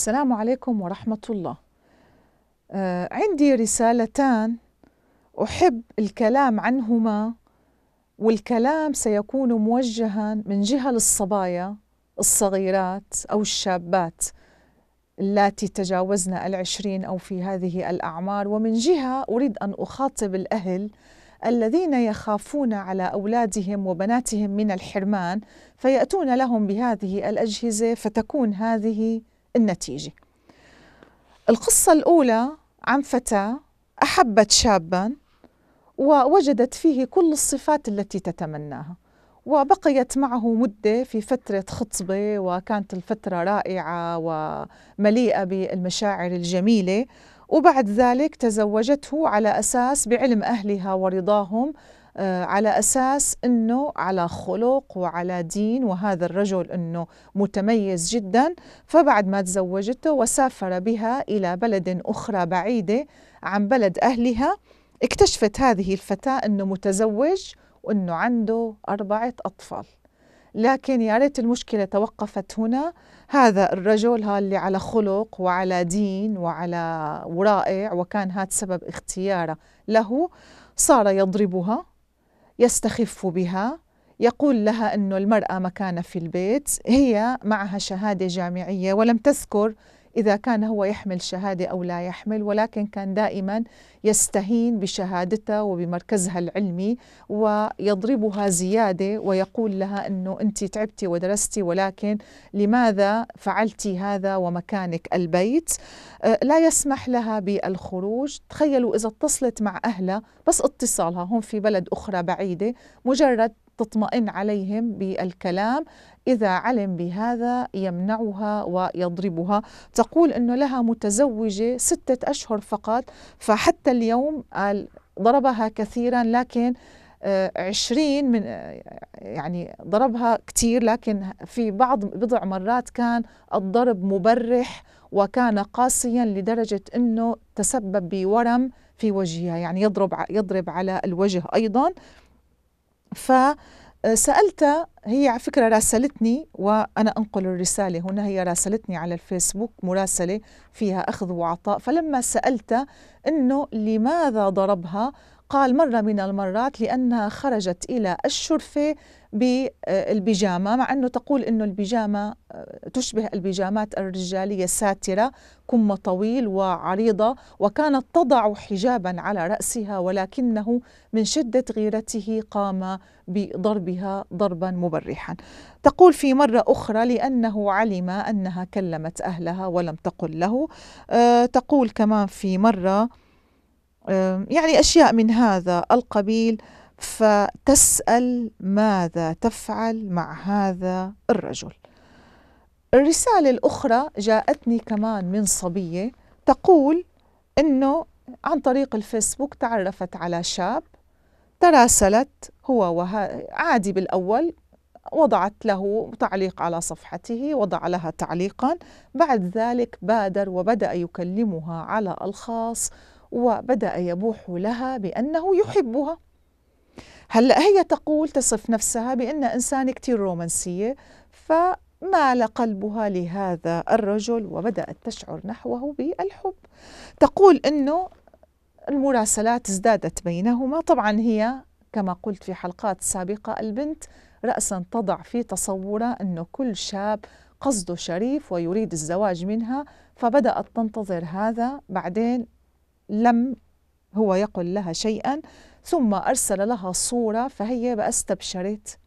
السلام عليكم ورحمة الله آه عندي رسالتان أحب الكلام عنهما والكلام سيكون موجها من جهة للصبايا الصغيرات أو الشابات اللاتي تجاوزن العشرين أو في هذه الأعمار ومن جهة أريد أن أخاطب الأهل الذين يخافون على أولادهم وبناتهم من الحرمان فيأتون لهم بهذه الأجهزة فتكون هذه النتيجة القصة الأولى عن فتاة أحبت شابا ووجدت فيه كل الصفات التي تتمناها وبقيت معه مدة في فترة خطبة وكانت الفترة رائعة ومليئة بالمشاعر الجميلة وبعد ذلك تزوجته على أساس بعلم أهلها ورضاهم آه، على أساس أنه على خلق وعلى دين وهذا الرجل أنه متميز جدا فبعد ما تزوجته وسافر بها إلى بلد أخرى بعيدة عن بلد أهلها اكتشفت هذه الفتاة أنه متزوج وأنه عنده أربعة أطفال لكن يا ريت المشكلة توقفت هنا هذا الرجل اللي على خلق وعلى دين وعلى ورائع وكان هذا سبب اختياره له صار يضربها يستخف بها يقول لها أن المرأة مكانة في البيت هي معها شهادة جامعية ولم تذكر إذا كان هو يحمل شهادة أو لا يحمل ولكن كان دائما يستهين بشهادته وبمركزها العلمي ويضربها زيادة ويقول لها أنه أنت تعبتي ودرستي ولكن لماذا فعلتي هذا ومكانك البيت آه، لا يسمح لها بالخروج تخيلوا إذا اتصلت مع أهلها بس اتصالها هم في بلد أخرى بعيدة مجرد تطمئن عليهم بالكلام إذا علم بهذا يمنعها ويضربها تقول أنه لها متزوجة ستة أشهر فقط فحتى اليوم قال ضربها كثيرا لكن آه، عشرين من آه، يعني ضربها كثير لكن في بعض بضع مرات كان الضرب مبرح وكان قاسيا لدرجة أنه تسبب بورم في وجهها يعني يضرب يضرب على الوجه أيضا فسألتها هي على فكرة راسلتني وأنا أنقل الرسالة هنا هي راسلتني على الفيسبوك مراسلة فيها أخذ وعطاء فلما سألتها أنه لماذا ضربها قال مرة من المرات لأنها خرجت إلى الشرفة بالبيجامة مع أنه تقول أنه البيجامة آه، تشبه البيجامات الرجالية الساترة كم طويل وعريضة وكانت تضع حجابا على رأسها ولكنه من شدة غيرته قام بضربها ضربا مبرحا تقول في مرة أخرى لأنه علم أنها كلمت أهلها ولم تقل له آه، تقول كمان في مرة آه، يعني أشياء من هذا القبيل أه فتسأل ماذا تفعل مع هذا الرجل الرسالة الأخرى جاءتني كمان من صبية تقول أنه عن طريق الفيسبوك تعرفت على شاب تراسلت هو وها عادي بالأول وضعت له تعليق على صفحته وضع لها تعليقا بعد ذلك بادر وبدأ يكلمها على الخاص وبدأ يبوح لها بأنه يحبها هلا هي تقول تصف نفسها بأن إنسانة كثير رومانسية فمال قلبها لهذا الرجل وبدأت تشعر نحوه بالحب تقول أنه المراسلات ازدادت بينهما طبعا هي كما قلت في حلقات سابقة البنت رأسا تضع في تصورها أنه كل شاب قصده شريف ويريد الزواج منها فبدأت تنتظر هذا بعدين لم هو يقل لها شيئا ثم أرسل لها صورة فهي بقى استبشرت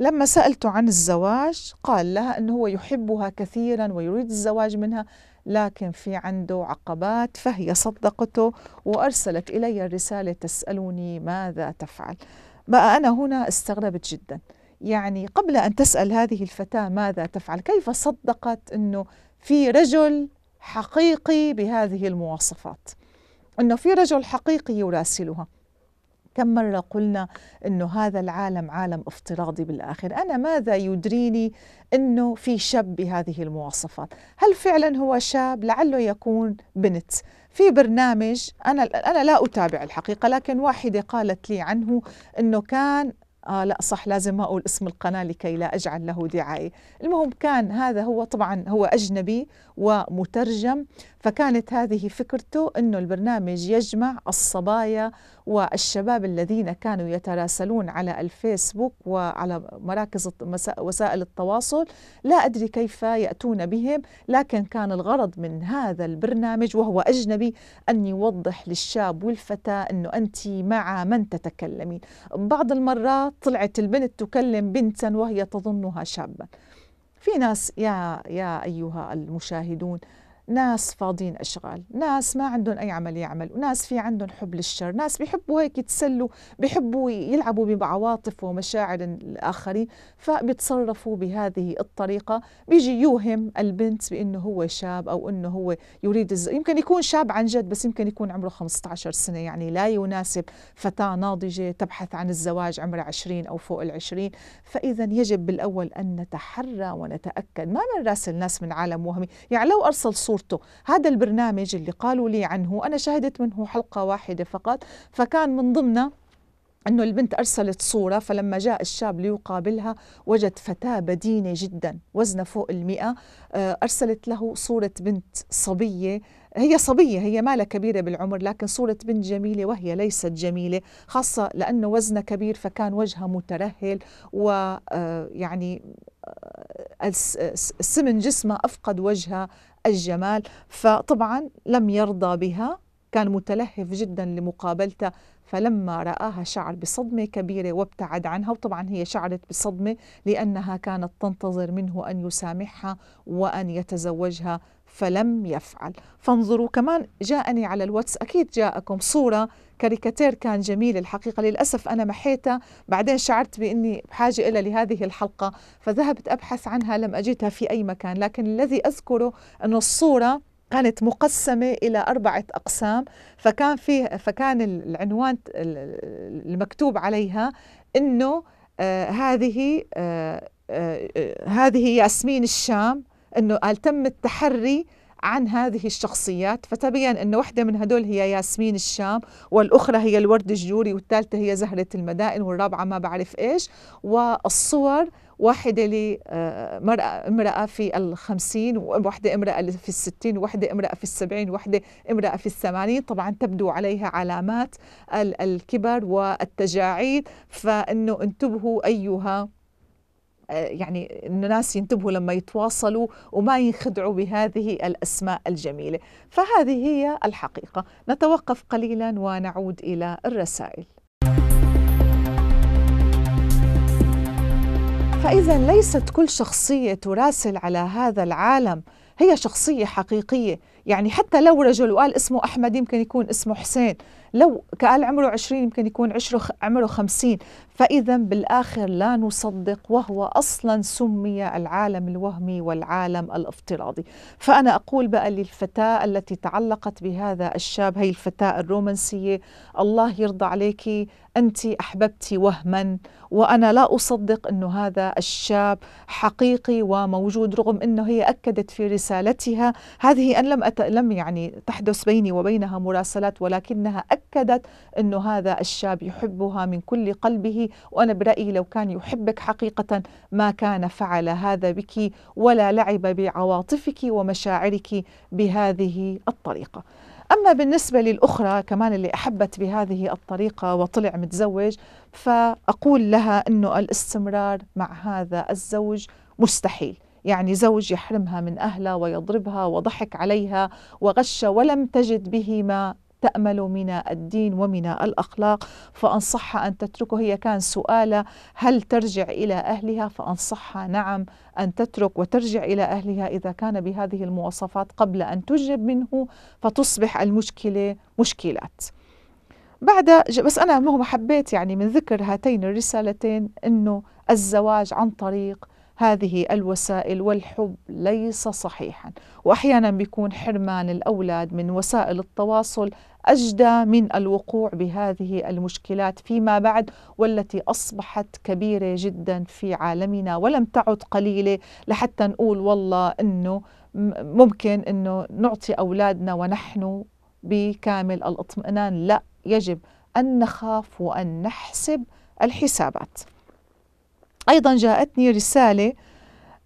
لما سألته عن الزواج قال لها أنه هو يحبها كثيرا ويريد الزواج منها لكن في عنده عقبات فهي صدقته وأرسلت إلي الرسالة تسألني ماذا تفعل بقى أنا هنا استغربت جدا يعني قبل أن تسأل هذه الفتاة ماذا تفعل كيف صدقت أنه في رجل حقيقي بهذه المواصفات أنه في رجل حقيقي يراسلها كم مرة قلنا أنه هذا العالم عالم افتراضي بالآخر أنا ماذا يدريني أنه في شاب بهذه المواصفات هل فعلا هو شاب لعله يكون بنت في برنامج أنا, أنا لا أتابع الحقيقة لكن واحدة قالت لي عنه أنه كان آه لا صح لازم ما أقول اسم القناة لكي لا أجعل له دعاية المهم كان هذا هو طبعا هو أجنبي ومترجم فكانت هذه فكرته أنه البرنامج يجمع الصبايا والشباب الذين كانوا يتراسلون على الفيسبوك وعلى مراكز وسائل التواصل لا أدري كيف يأتون بهم لكن كان الغرض من هذا البرنامج وهو أجنبي أن يوضح للشاب والفتاة أنه أنت مع من تتكلمين بعض المرات طلعت البنت تكلم بنتا وهي تظنها شابا في ناس يا يا ايها المشاهدون ناس فاضيين أشغال ناس ما عندهم أي عمل يعمل وناس في عندهم حب للشر ناس بيحبوا هيك يتسلوا بيحبوا يلعبوا بعواطف ومشاعر الآخرين فبيتصرفوا بهذه الطريقة بيجي يوهم البنت بأنه هو شاب أو أنه هو يريد الز... يمكن يكون شاب عن جد بس يمكن يكون عمره 15 سنة يعني لا يناسب فتاة ناضجة تبحث عن الزواج عمرها 20 أو فوق 20، فإذا يجب بالأول أن نتحرى ونتأكد ما بنراسل ناس من عالم وهمي يعني لو أرسل صورة صورته هذا البرنامج اللي قالوا لي عنه أنا شاهدت منه حلقة واحدة فقط فكان من ضمنه أنه البنت أرسلت صورة فلما جاء الشاب ليقابلها وجد فتاة بدينة جدا وزنها فوق المئة آه، أرسلت له صورة بنت صبية هي صبية هي مالة كبيرة بالعمر لكن صورة بنت جميلة وهي ليست جميلة خاصة لأنه وزنها كبير فكان وجهها مترهل ويعني آه، آه، سمن جسمها أفقد وجهها الجمال فطبعا لم يرضى بها كان متلهف جدا لمقابلتها فلما رآها شعر بصدمة كبيرة وابتعد عنها وطبعا هي شعرت بصدمة لأنها كانت تنتظر منه أن يسامحها وأن يتزوجها فلم يفعل فانظروا كمان جاءني على الواتس أكيد جاءكم صورة كاريكاتير كان جميل الحقيقة للأسف أنا محيتها بعدين شعرت بأني بحاجة إلى لهذه الحلقة فذهبت أبحث عنها لم أجدها في أي مكان لكن الذي أذكره أن الصورة كانت مقسمة إلى أربعة أقسام فكان فيه فكان العنوان المكتوب عليها أنه آه هذه آه آه, آه، هذه ياسمين الشام انه قال تم التحري عن هذه الشخصيات فتبين أن واحدة من هدول هي ياسمين الشام والأخرى هي الورد الجوري والثالثة هي زهرة المدائن والرابعة ما بعرف إيش والصور واحدة لمرأة آه، امرأة في الخمسين وواحدة امرأة في الستين وواحدة امرأة في السبعين وواحدة امرأة في الثمانين طبعا تبدو عليها علامات الكبر والتجاعيد فإنه انتبهوا أيها آه، يعني الناس ينتبهوا لما يتواصلوا وما ينخدعوا بهذه الأسماء الجميلة فهذه هي الحقيقة نتوقف قليلا ونعود إلى الرسائل فإذا ليست كل شخصية تراسل على هذا العالم هي شخصية حقيقية يعني حتى لو رجل وقال اسمه أحمد يمكن يكون اسمه حسين لو قال عمره عشرين يمكن يكون عشره عمره خمسين فإذا بالآخر لا نصدق وهو أصلا سمي العالم الوهمي والعالم الافتراضي فأنا أقول بقى للفتاة التي تعلقت بهذا الشاب هي الفتاة الرومانسية الله يرضى عليك أنت أحببتي وهما وأنا لا أصدق أنه هذا الشاب حقيقي وموجود رغم أنه هي أكدت في رسالتها هذه أن لم, أت... لم يعني تحدث بيني وبينها مراسلات ولكنها أكدت أنه هذا الشاب يحبها من كل قلبه وأنا برأيي لو كان يحبك حقيقة ما كان فعل هذا بك ولا لعب بعواطفك ومشاعرك بهذه الطريقة أما بالنسبة للأخرى كمان اللي أحبت بهذه الطريقة وطلع متزوج فأقول لها أنه الاستمرار مع هذا الزوج مستحيل يعني زوج يحرمها من أهلها ويضربها وضحك عليها وغش ولم تجد به ما تأمل من الدين ومن الأخلاق فأنصحها أن تتركه هي كان سؤالها هل ترجع إلى أهلها فأنصحها نعم أن تترك وترجع إلى أهلها إذا كان بهذه المواصفات قبل أن تجب منه فتصبح المشكلة مشكلات بعد بس أنا مهما حبيت يعني من ذكر هاتين الرسالتين أنه الزواج عن طريق هذه الوسائل والحب ليس صحيحا وأحيانا بيكون حرمان الأولاد من وسائل التواصل أجدى من الوقوع بهذه المشكلات فيما بعد والتي أصبحت كبيرة جدا في عالمنا ولم تعد قليلة لحتى نقول والله أنه ممكن أنه نعطي أولادنا ونحن بكامل الاطمئنان لا يجب أن نخاف وأن نحسب الحسابات أيضا جاءتني رسالة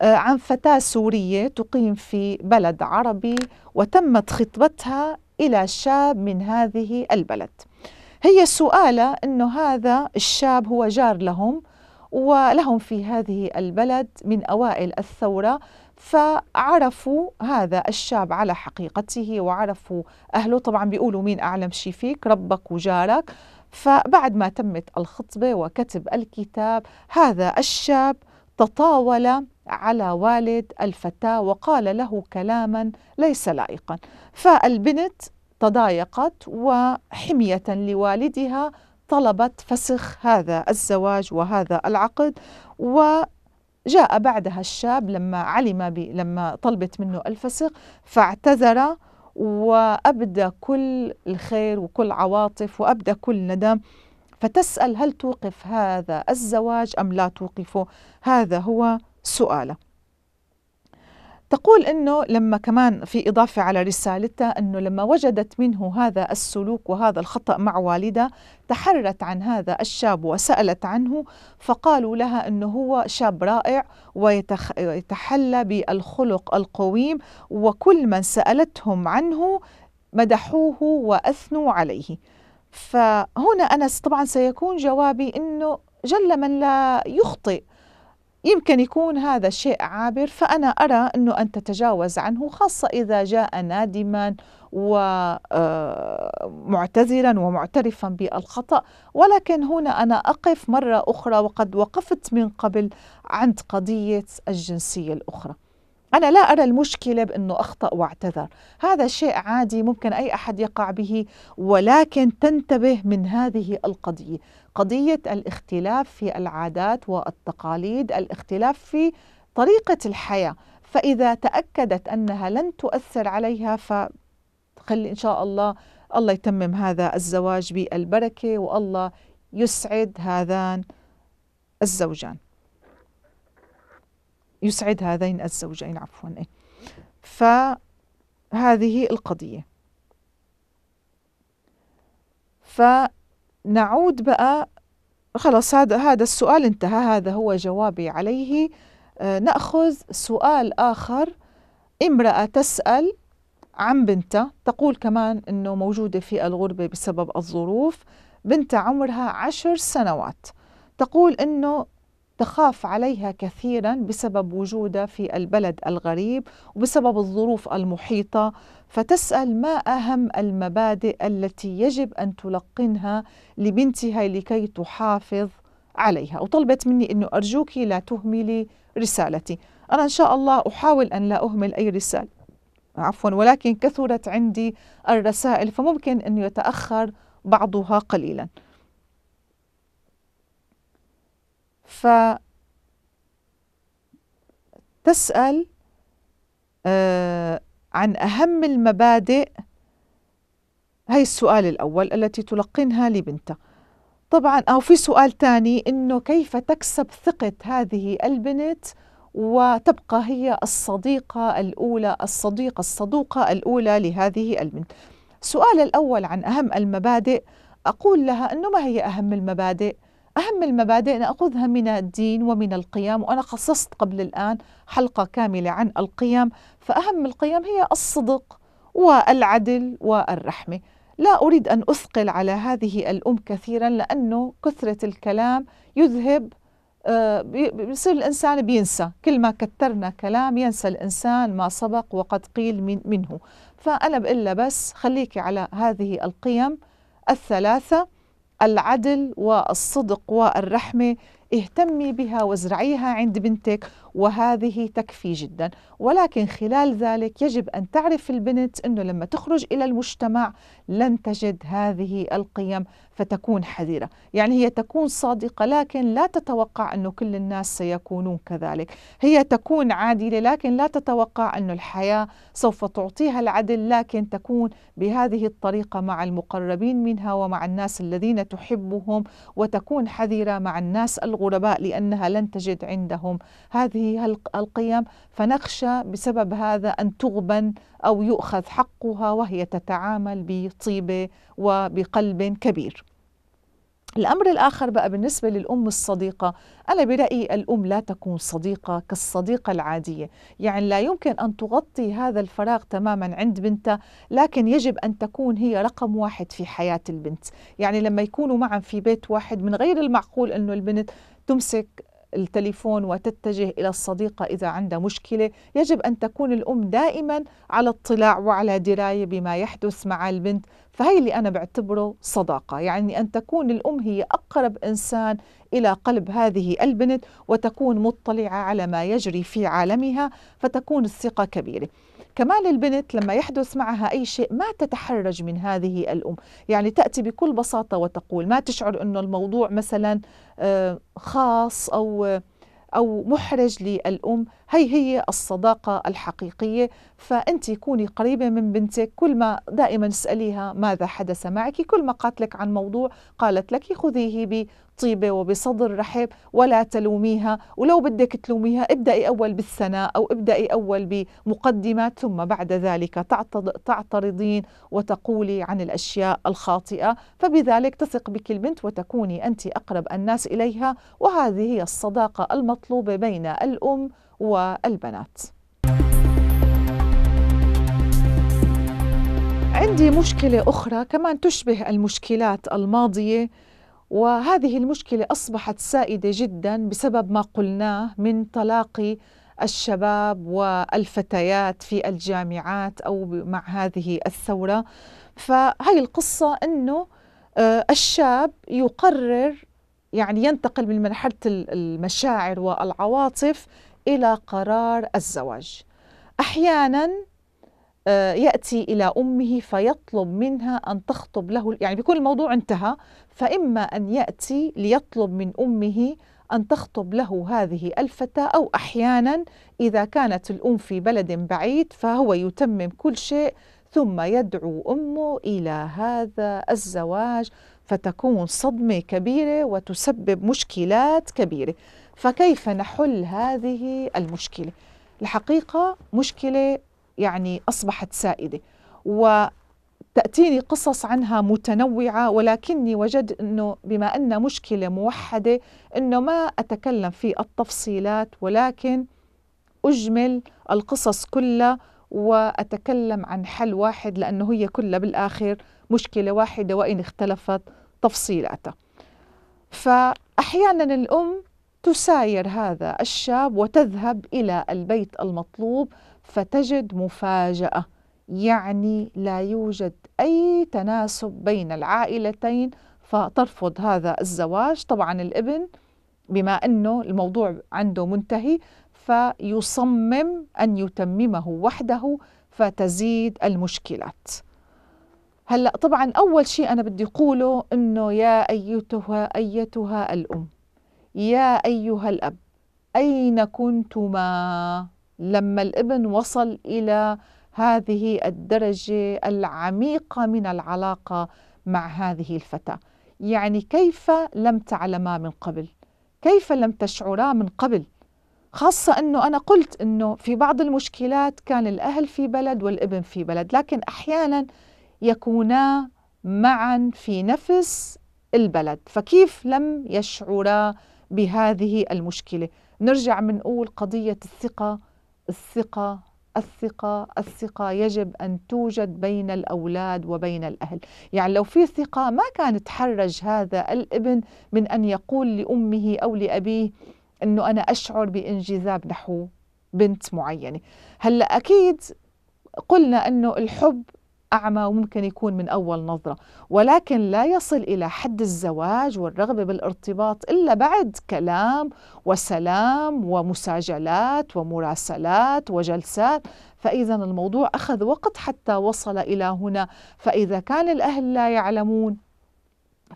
آه، عن فتاة سورية تقيم في بلد عربي وتمت خطبتها إلى شاب من هذه البلد هي سؤالة أنه هذا الشاب هو جار لهم ولهم في هذه البلد من أوائل الثورة فعرفوا هذا الشاب على حقيقته وعرفوا أهله طبعا بيقولوا مين أعلم شي فيك ربك وجارك فبعد ما تمت الخطبة وكتب الكتاب هذا الشاب تطاول على والد الفتاة وقال له كلاما ليس لائقا فالبنت تضايقت وحمية لوالدها طلبت فسخ هذا الزواج وهذا العقد و جاء بعدها الشاب لما علم لما طلبت منه الفسخ فاعتذر وأبدى كل الخير وكل عواطف وأبدى كل ندم فتسأل هل توقف هذا الزواج أم لا توقفه هذا هو سؤاله تقول انه لما كمان في اضافه على رسالتها انه لما وجدت منه هذا السلوك وهذا الخطا مع والدها تحرت عن هذا الشاب وسالت عنه فقالوا لها انه هو شاب رائع ويتحلى بالخلق القويم وكل من سالتهم عنه مدحوه واثنوا عليه فهنا انس طبعا سيكون جوابي انه جل من لا يخطئ يمكن يكون هذا شيء عابر فأنا أرى أنه أن تتجاوز عنه خاصة إذا جاء نادما ومعتذرا آه، ومعترفا بالخطأ ولكن هنا أنا أقف مرة أخرى وقد وقفت من قبل عند قضية الجنسية الأخرى أنا لا أرى المشكلة بأنه أخطأ واعتذر هذا شيء عادي ممكن أي أحد يقع به ولكن تنتبه من هذه القضية قضية الاختلاف في العادات والتقاليد الاختلاف في طريقة الحياة فإذا تأكدت أنها لن تؤثر عليها فخلي إن شاء الله الله يتمم هذا الزواج بالبركة والله يسعد هذان الزوجان يسعد هذين الزوجين عفوا إيه. فهذه القضية فنعود بقى خلاص هذا هذا السؤال انتهى هذا هو جوابي عليه آه، نأخذ سؤال آخر امرأة تسأل عن بنتها تقول كمان أنه موجودة في الغربة بسبب الظروف بنتها عمرها عشر سنوات تقول أنه تخاف عليها كثيرا بسبب وجودها في البلد الغريب وبسبب الظروف المحيطه فتسال ما اهم المبادئ التي يجب ان تلقنها لبنتها لكي تحافظ عليها وطلبت مني انه ارجوك لا تهملي رسالتي انا ان شاء الله احاول ان لا اهمل اي رساله عفوا ولكن كثرت عندي الرسائل فممكن ان يتاخر بعضها قليلا فتسأل آه، عن أهم المبادئ هاي السؤال الأول التي تلقنها لبنتها طبعا أو في سؤال ثاني إنه كيف تكسب ثقة هذه البنت وتبقى هي الصديقة الأولى الصديقة الصدوقة الأولى لهذه البنت السؤال الأول عن أهم المبادئ أقول لها أنه ما هي أهم المبادئ؟ أهم المبادئ نأخذها من الدين ومن القيم وأنا خصصت قبل الآن حلقة كاملة عن القيم فأهم القيم هي الصدق والعدل والرحمة لا أريد أن أثقل على هذه الأم كثيرا لأنه كثرة الكلام يذهب بيصير آه، الإنسان بينسى كل ما كثرنا كلام ينسى الإنسان ما سبق وقد قيل من منه فأنا بقول بس خليكي على هذه القيم الثلاثة العدل والصدق والرحمة اهتمي بها وازرعيها عند بنتك وهذه تكفي جدا ولكن خلال ذلك يجب أن تعرف البنت أنه لما تخرج إلى المجتمع لن تجد هذه القيم فتكون حذرة يعني هي تكون صادقة لكن لا تتوقع أنه كل الناس سيكونون كذلك هي تكون عادلة لكن لا تتوقع أن الحياة سوف تعطيها العدل لكن تكون بهذه الطريقة مع المقربين منها ومع الناس الذين تحبهم وتكون حذرة مع الناس الغرباء لأنها لن تجد عندهم هذه هذه القيم فنخشى بسبب هذا أن تغبن أو يؤخذ حقها وهي تتعامل بطيبة وبقلب كبير الأمر الآخر بقى بالنسبة للأم الصديقة أنا برأيي الأم لا تكون صديقة كالصديقة العادية يعني لا يمكن أن تغطي هذا الفراغ تماما عند بنتها لكن يجب أن تكون هي رقم واحد في حياة البنت يعني لما يكونوا معا في بيت واحد من غير المعقول أنه البنت تمسك التليفون وتتجه إلى الصديقة إذا عندها مشكلة يجب أن تكون الأم دائما على اطلاع وعلى دراية بما يحدث مع البنت فهي اللي أنا بعتبره صداقة يعني أن تكون الأم هي أقرب إنسان إلى قلب هذه البنت وتكون مطلعة على ما يجري في عالمها فتكون الثقة كبيرة كمان البنت لما يحدث معها أي شيء ما تتحرج من هذه الأم يعني تأتي بكل بساطة وتقول ما تشعر أنه الموضوع مثلا آه، خاص أو آه، أو محرج للأم هي هي الصداقة الحقيقية فأنت كوني قريبة من بنتك كل ما دائما اسأليها ماذا حدث معك كل ما قالت لك عن موضوع قالت لك خذيه بطيبة وبصدر رحب ولا تلوميها ولو بدك تلوميها ابدأي أول بالثناء أو ابدأي أول بمقدمات ثم بعد ذلك تعترضين وتقولي عن الأشياء الخاطئة فبذلك تثق بك البنت وتكوني أنت أقرب الناس إليها وهذه هي الصداقة المطلوبة بين الأم والبنات عندي مشكلة أخرى كمان تشبه المشكلات الماضية وهذه المشكلة أصبحت سائدة جدا بسبب ما قلناه من تلاقي الشباب والفتيات في الجامعات أو مع هذه الثورة فهي القصة أنه آه، الشاب يقرر يعني ينتقل من مرحلة المشاعر والعواطف إلى قرار الزواج أحيانا آه، يأتي إلى أمه فيطلب منها أن تخطب له يعني بيكون الموضوع انتهى فإما أن يأتي ليطلب من أمه أن تخطب له هذه الفتاة أو أحيانا إذا كانت الأم في بلد بعيد فهو يتمم كل شيء ثم يدعو أمه إلى هذا الزواج فتكون صدمة كبيرة وتسبب مشكلات كبيرة فكيف نحل هذه المشكله الحقيقه مشكله يعني اصبحت سائده وتاتيني قصص عنها متنوعه ولكني وجدت انه بما ان مشكله موحده انه ما اتكلم في التفصيلات ولكن اجمل القصص كلها واتكلم عن حل واحد لانه هي كلها بالاخر مشكله واحده وان اختلفت تفصيلاتها. فاحيانا الام تساير هذا الشاب وتذهب الى البيت المطلوب فتجد مفاجاه يعني لا يوجد اي تناسب بين العائلتين فترفض هذا الزواج طبعا الابن بما انه الموضوع عنده منتهي فيصمم ان يتممه وحده فتزيد المشكلات هلا طبعا اول شيء انا بدي اقوله انه يا ايتها ايتها الام يا أيها الأب أين كنتما لما الابن وصل إلى هذه الدرجة العميقة من العلاقة مع هذه الفتاة يعني كيف لم تعلما من قبل كيف لم تشعرا من قبل خاصة أنه أنا قلت أنه في بعض المشكلات كان الأهل في بلد والابن في بلد لكن أحيانا يكونا معا في نفس البلد فكيف لم يشعرا بهذه المشكله نرجع بنقول قضيه الثقه الثقه الثقه الثقه يجب ان توجد بين الاولاد وبين الاهل يعني لو في ثقه ما كان تحرج هذا الابن من ان يقول لامه او لابيه انه انا اشعر بانجذاب نحو بنت معينه هلا اكيد قلنا انه الحب أعمى وممكن يكون من أول نظرة ولكن لا يصل إلى حد الزواج والرغبة بالارتباط إلا بعد كلام وسلام ومساجلات ومراسلات وجلسات فإذا الموضوع أخذ وقت حتى وصل إلى هنا فإذا كان الأهل لا يعلمون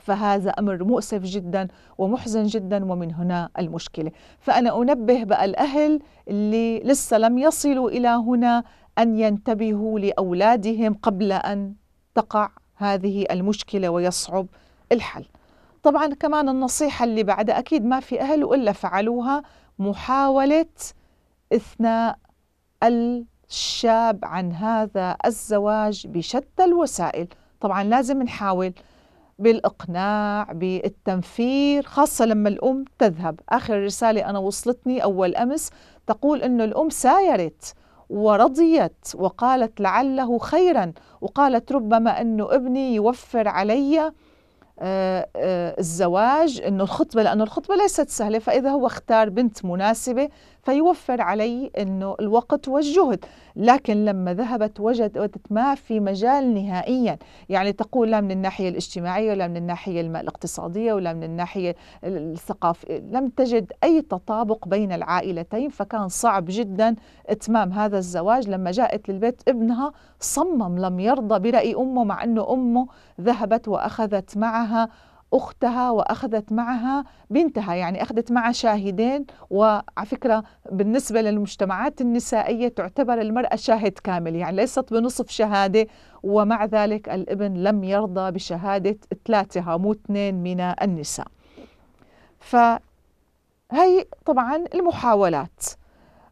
فهذا أمر مؤسف جدا ومحزن جدا ومن هنا المشكلة فأنا أنبه بقى الأهل اللي لسه لم يصلوا إلى هنا أن ينتبهوا لأولادهم قبل أن تقع هذه المشكلة ويصعب الحل طبعا كمان النصيحة اللي بعدها أكيد ما في أهل وإلا فعلوها محاولة إثناء الشاب عن هذا الزواج بشتى الوسائل طبعا لازم نحاول بالإقناع بالتنفير خاصة لما الأم تذهب آخر رسالة أنا وصلتني أول أمس تقول أنه الأم سايرت ورضيت وقالت لعله خيرا وقالت ربما أنه ابني يوفر علي آه، آه، الزواج أنه الخطبة لأنه الخطبة ليست سهلة فإذا هو اختار بنت مناسبة فيوفر علي انه الوقت والجهد لكن لما ذهبت وجدت ما في مجال نهائيا يعني تقول لا من الناحيه الاجتماعيه ولا من الناحيه الاقتصاديه ولا من الناحيه الثقافيه لم تجد اي تطابق بين العائلتين فكان صعب جدا اتمام هذا الزواج لما جاءت للبيت ابنها صمم لم يرضى براي امه مع انه امه ذهبت واخذت معها أختها وأخذت معها بنتها يعني أخذت معها شاهدين وعلى فكرة بالنسبة للمجتمعات النسائية تعتبر المرأة شاهد كامل يعني ليست بنصف شهادة ومع ذلك الابن لم يرضى بشهادة ثلاثة مو اثنين من النساء فهي طبعا المحاولات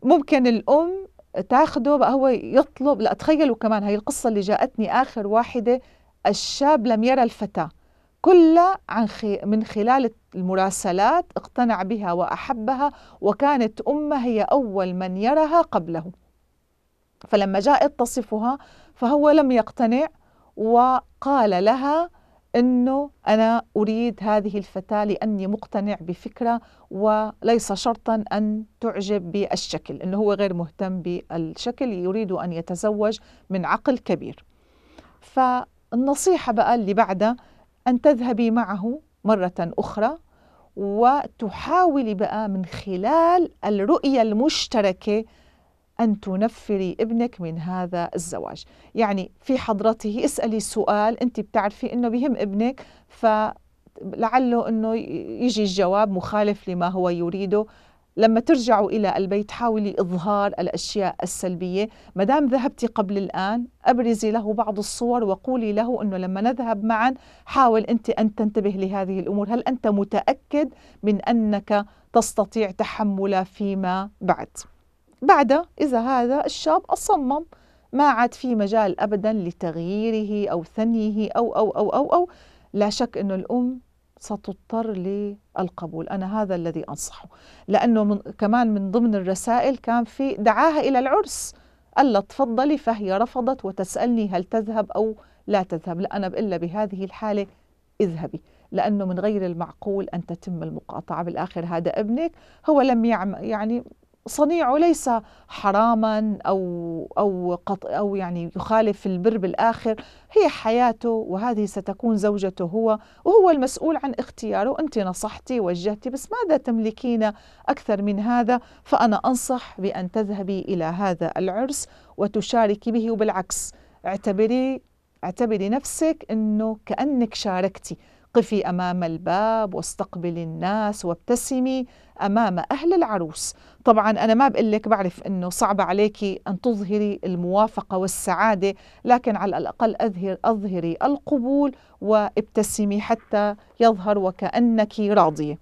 ممكن الأم تاخده بقى هو يطلب لا تخيلوا كمان هي القصة اللي جاءتني آخر واحدة الشاب لم يرى الفتاة كلها عن خي من خلال المراسلات اقتنع بها وأحبها وكانت أمة هي أول من يرها قبله فلما جاءت تصفها فهو لم يقتنع وقال لها انه انا اريد هذه الفتاه لاني مقتنع بفكره وليس شرطا ان تعجب بالشكل، انه هو غير مهتم بالشكل يريد ان يتزوج من عقل كبير. فالنصيحه بقى اللي بعدها أن تذهبي معه مرة أخرى وتحاولي بقى من خلال الرؤية المشتركة أن تنفري ابنك من هذا الزواج يعني في حضرته اسألي سؤال أنت بتعرفي أنه بهم ابنك فلعله أنه يجي الجواب مخالف لما هو يريده لما ترجعوا إلى البيت حاولي إظهار الأشياء السلبية ما دام ذهبت قبل الآن أبرزي له بعض الصور وقولي له أنه لما نذهب معا حاول أنت أن تنتبه لهذه الأمور هل أنت متأكد من أنك تستطيع تحمل فيما بعد بعد إذا هذا الشاب أصمم ما عاد في مجال أبدا لتغييره أو ثنيه أو أو أو أو, أو. لا شك أنه الأم ستضطر للقبول أنا هذا الذي أنصحه لأنه من كمان من ضمن الرسائل كان في دعاها إلى العرس ألا تفضلي فهي رفضت وتسألني هل تذهب أو لا تذهب لا أنا إلا بهذه الحالة اذهبي لأنه من غير المعقول أن تتم المقاطعة بالآخر هذا ابنك هو لم يعمل يعني صنيعه ليس حراما او او قط او يعني يخالف البر بالاخر هي حياته وهذه ستكون زوجته هو وهو المسؤول عن اختياره انت نصحتي وجهتي بس ماذا تملكين اكثر من هذا فانا انصح بان تذهبي الى هذا العرس وتشاركي به وبالعكس اعتبري اعتبري نفسك انه كانك شاركتي قفي امام الباب واستقبلي الناس وابتسمي امام اهل العروس طبعا انا ما بقول لك بعرف انه صعب عليك ان تظهري الموافقه والسعاده لكن على الاقل اظهر اظهري القبول وابتسمي حتى يظهر وكانك راضيه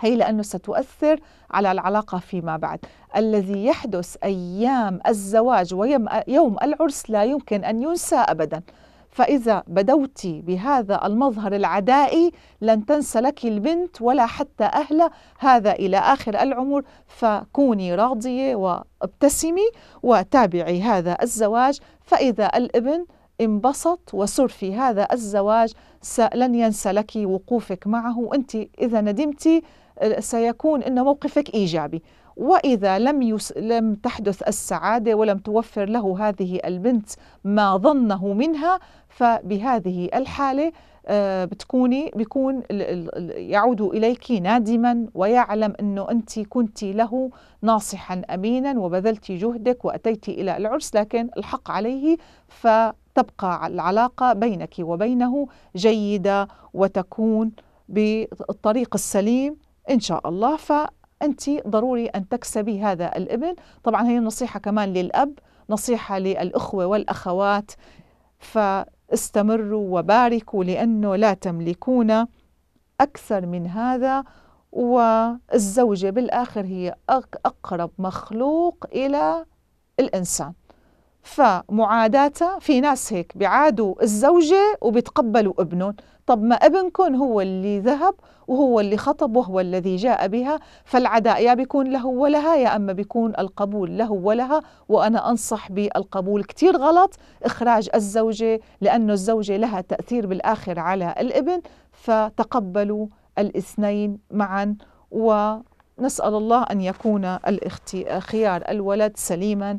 هي لأنه ستؤثر على العلاقة فيما بعد الذي يحدث أيام الزواج ويوم العرس لا يمكن أن ينسى أبداً فإذا بدوت بهذا المظهر العدائي لن تنسى لك البنت ولا حتى أهلها هذا إلى آخر العمر فكوني راضية وابتسمي وتابعي هذا الزواج فإذا الابن انبسط وسر في هذا الزواج لن ينسى لك وقوفك معه أنت إذا ندمتي سيكون أن موقفك إيجابي وإذا لم, يس... لم تحدث السعادة ولم توفر له هذه البنت ما ظنه منها فبهذه الحالة آه، بتكوني بيكون يعود إليك نادما ويعلم أنه أنت كنت له ناصحا أمينا وبذلت جهدك وأتيت إلى العرس لكن الحق عليه فتبقى العلاقة بينك وبينه جيدة وتكون بالطريق السليم إن شاء الله ف أنت ضروري أن تكسبي هذا الابن طبعا هي نصيحة كمان للأب نصيحة للأخوة والأخوات فاستمروا وباركوا لأنه لا تملكون أكثر من هذا والزوجة بالآخر هي أقرب مخلوق إلى الإنسان فمعاداتها في ناس هيك بيعادوا الزوجة وبيتقبلوا ابنهم طب ما ابنكم هو اللي ذهب وهو اللي خطب وهو الذي جاء بها فالعداء يا بيكون له ولها يا أما بيكون القبول له ولها وأنا أنصح بالقبول كتير غلط إخراج الزوجة لأنه الزوجة لها تأثير بالآخر على الابن فتقبلوا الاثنين معا ونسأل الله أن يكون الخيار الولد سليما